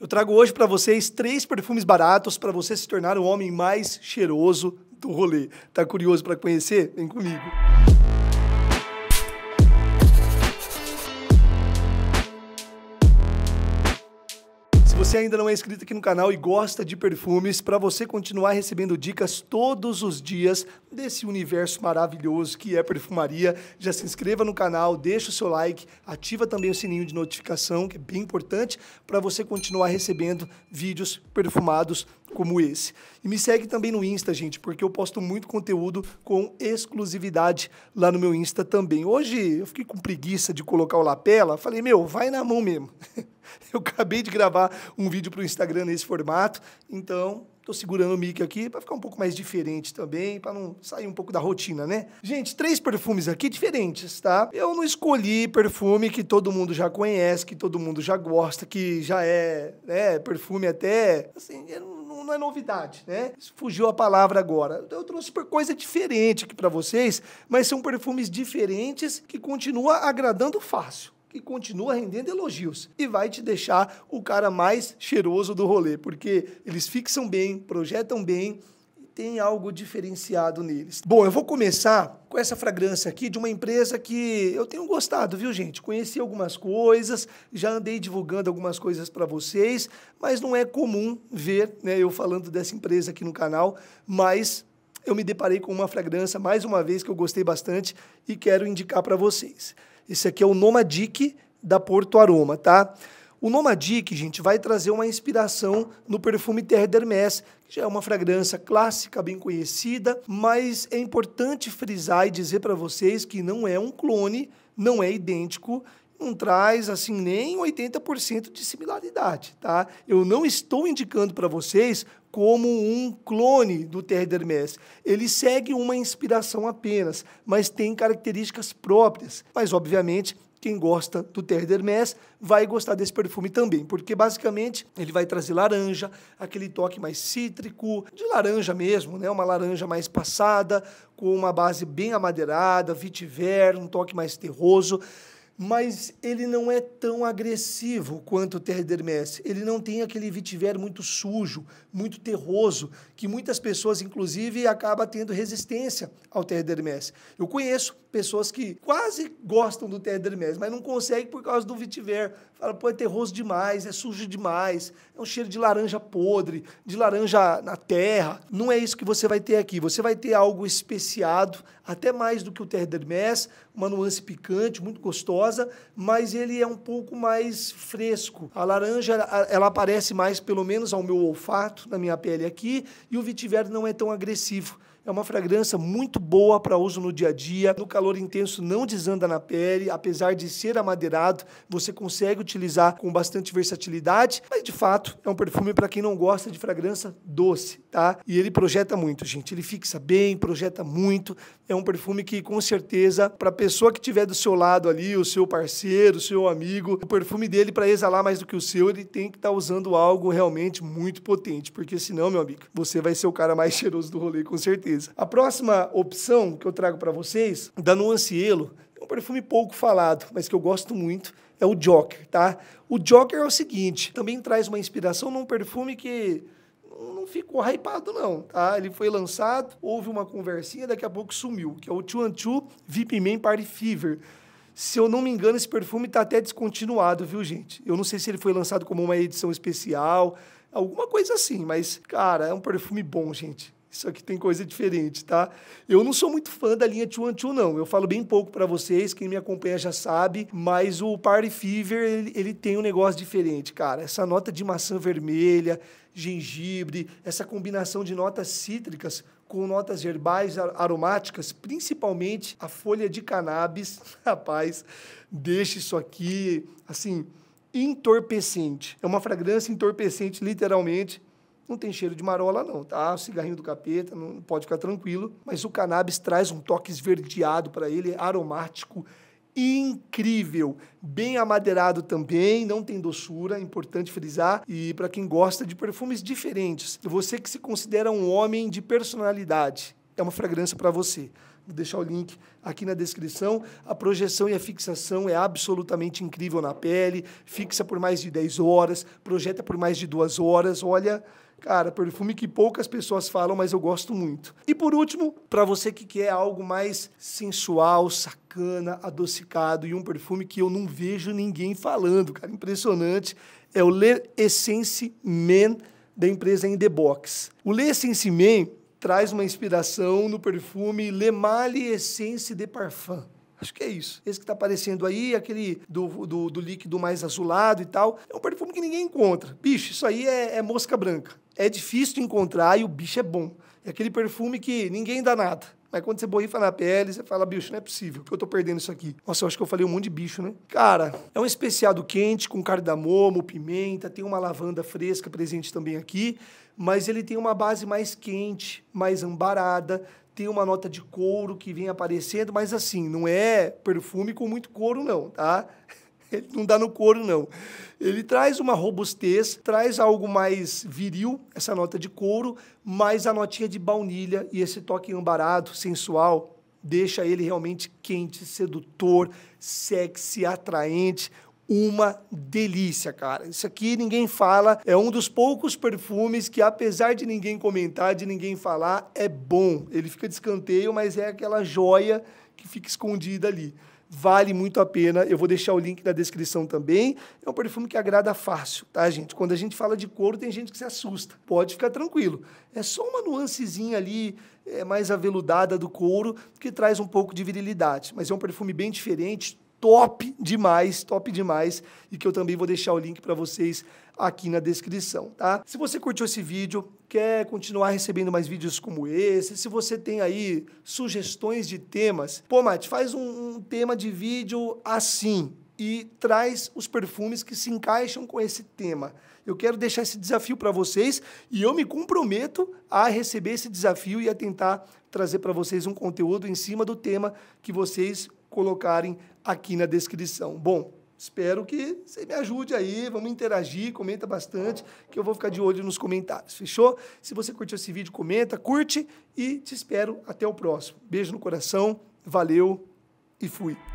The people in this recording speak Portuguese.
Eu trago hoje para vocês três perfumes baratos para você se tornar o homem mais cheiroso do rolê. Tá curioso para conhecer? Vem comigo. você ainda não é inscrito aqui no canal e gosta de perfumes, para você continuar recebendo dicas todos os dias desse universo maravilhoso que é perfumaria, já se inscreva no canal, deixa o seu like, ativa também o sininho de notificação, que é bem importante, para você continuar recebendo vídeos perfumados como esse. E me segue também no Insta, gente, porque eu posto muito conteúdo com exclusividade lá no meu Insta também. Hoje eu fiquei com preguiça de colocar o lapela, falei, meu, vai na mão mesmo. Eu acabei de gravar um vídeo para o Instagram nesse formato, então estou segurando o mic aqui para ficar um pouco mais diferente também, para não sair um pouco da rotina, né? Gente, três perfumes aqui diferentes, tá? Eu não escolhi perfume que todo mundo já conhece, que todo mundo já gosta, que já é, né, perfume até, assim, é, não não é novidade, né? Fugiu a palavra agora. Eu trouxe coisa diferente aqui para vocês, mas são perfumes diferentes que continua agradando fácil que continua rendendo elogios e vai te deixar o cara mais cheiroso do rolê, porque eles fixam bem, projetam bem e tem algo diferenciado neles. Bom, eu vou começar com essa fragrância aqui de uma empresa que eu tenho gostado, viu, gente? Conheci algumas coisas, já andei divulgando algumas coisas para vocês, mas não é comum ver, né, eu falando dessa empresa aqui no canal, mas eu me deparei com uma fragrância mais uma vez que eu gostei bastante e quero indicar para vocês. Esse aqui é o Nomadic da Porto Aroma, tá? O Nomadic, gente, vai trazer uma inspiração no perfume Terre d'Hermès, que já é uma fragrância clássica, bem conhecida, mas é importante frisar e dizer para vocês que não é um clone, não é idêntico não traz assim nem 80% de similaridade, tá? Eu não estou indicando para vocês como um clone do Terre d'Hermès. Ele segue uma inspiração apenas, mas tem características próprias. Mas obviamente quem gosta do Terre d'Hermès vai gostar desse perfume também, porque basicamente ele vai trazer laranja, aquele toque mais cítrico, de laranja mesmo, né? Uma laranja mais passada, com uma base bem amadeirada, vitiver, um toque mais terroso mas ele não é tão agressivo quanto o Terre d'Hermès. Ele não tem aquele vitiver muito sujo, muito terroso, que muitas pessoas, inclusive, acaba tendo resistência ao Terre d'Hermès. Eu conheço pessoas que quase gostam do Terre d'Hermès, mas não conseguem por causa do vitiver. Fala, pô, é terroso demais, é sujo demais, é um cheiro de laranja podre, de laranja na terra. Não é isso que você vai ter aqui. Você vai ter algo especiado, até mais do que o Terre d'Hermès, uma nuance picante, muito gostosa, rosa, mas ele é um pouco mais fresco. A laranja, ela aparece mais, pelo menos ao meu olfato, na minha pele aqui, e o vitiver não é tão agressivo. É uma fragrância muito boa para uso no dia a dia. No calor intenso não desanda na pele, apesar de ser amadeirado, você consegue utilizar com bastante versatilidade. Mas de fato, é um perfume para quem não gosta de fragrância doce tá? E ele projeta muito, gente. Ele fixa bem, projeta muito. É um perfume que, com certeza, para a pessoa que tiver do seu lado ali, o seu parceiro, o seu amigo, o perfume dele, para exalar mais do que o seu, ele tem que estar tá usando algo realmente muito potente, porque senão, meu amigo, você vai ser o cara mais cheiroso do rolê, com certeza. A próxima opção que eu trago para vocês, da Nuancielo, é um perfume pouco falado, mas que eu gosto muito, é o Joker, tá? O Joker é o seguinte, também traz uma inspiração num perfume que ficou hypado, não, tá? Ele foi lançado, houve uma conversinha, daqui a pouco sumiu, que é o 212 VIP Man Party Fever. Se eu não me engano, esse perfume está até descontinuado, viu, gente? Eu não sei se ele foi lançado como uma edição especial, alguma coisa assim, mas, cara, é um perfume bom, gente. Isso aqui tem coisa diferente, tá? Eu não sou muito fã da linha 212, não. Eu falo bem pouco para vocês, quem me acompanha já sabe, mas o Party Fever, ele, ele, tem um negócio diferente, cara. Essa nota de maçã vermelha, gengibre, essa combinação de notas cítricas com notas herbais aromáticas, principalmente a folha de cannabis, rapaz, deixa isso aqui, assim, entorpecente. É uma fragrância entorpecente, literalmente não tem cheiro de marola, não, tá? O Cigarrinho do capeta, não pode ficar tranquilo. Mas o cannabis traz um toque esverdeado para ele, é aromático, incrível, bem amadeirado também, não tem doçura, é importante frisar. E para quem gosta de perfumes diferentes, você que se considera um homem de personalidade, é uma fragrância para você. Vou deixar o link aqui na descrição. A projeção e a fixação é absolutamente incrível na pele. Fixa por mais de 10 horas, projeta por mais de 2 horas. Olha, cara, perfume que poucas pessoas falam, mas eu gosto muito. E por último, para você que quer algo mais sensual, sacana, adocicado e um perfume que eu não vejo ninguém falando, cara, impressionante, é o Le Essence Men da empresa In The Box. O Le Essence Men traz uma inspiração no perfume Le Mali Essence de Parfum. Acho que é isso. Esse que está aparecendo aí, aquele do, do, do, líquido mais azulado e tal, é um perfume que ninguém encontra. Bicho, isso aí é, é mosca branca. É difícil de encontrar e o bicho é bom. É aquele perfume que ninguém dá nada. Mas quando você borrifa na pele, você fala, bicho, não é possível que eu tô perdendo isso aqui. Nossa, eu acho que eu falei um monte de bicho, né? Cara, é um especiado quente com cardamomo, pimenta, tem uma lavanda fresca presente também aqui, mas ele tem uma base mais quente, mais ambarada, tem uma nota de couro que vem aparecendo, mas assim, não é perfume com muito couro não, tá? Ele não dá no couro, não. Ele traz uma robustez, traz algo mais viril, essa nota de couro, mais a notinha de baunilha e esse toque ambarado, sensual, deixa ele realmente quente, sedutor, sexy, atraente. Uma delícia, cara. Isso aqui ninguém fala. É um dos poucos perfumes que, apesar de ninguém comentar, de ninguém falar, é bom. Ele fica de escanteio, mas é aquela joia que fica escondida ali. Vale muito a pena. Eu vou deixar o link na descrição também. É um perfume que agrada fácil, tá, gente? Quando a gente fala de couro, tem gente que se assusta. Pode ficar tranquilo. É só uma nuancezinha ali, é mais aveludada do couro, que traz um pouco de virilidade. Mas é um perfume bem diferente, top demais, top demais, e que eu também vou deixar o link para vocês aqui na descrição, tá? Se você curtiu esse vídeo, quer continuar recebendo mais vídeos como esse, se você tem aí sugestões de temas, pô, Mate, faz um, um tema de vídeo assim, e traz os perfumes que se encaixam com esse tema. Eu quero deixar esse desafio para vocês e eu me comprometo a receber esse desafio e a tentar trazer para vocês um conteúdo em cima do tema que vocês colocarem aqui na descrição. Bom, espero que você me ajude aí, vamos interagir, comenta bastante, que eu vou ficar de olho nos comentários, fechou? Se você curtiu esse vídeo, comenta, curte e te espero até o próximo. Beijo no coração, valeu e fui.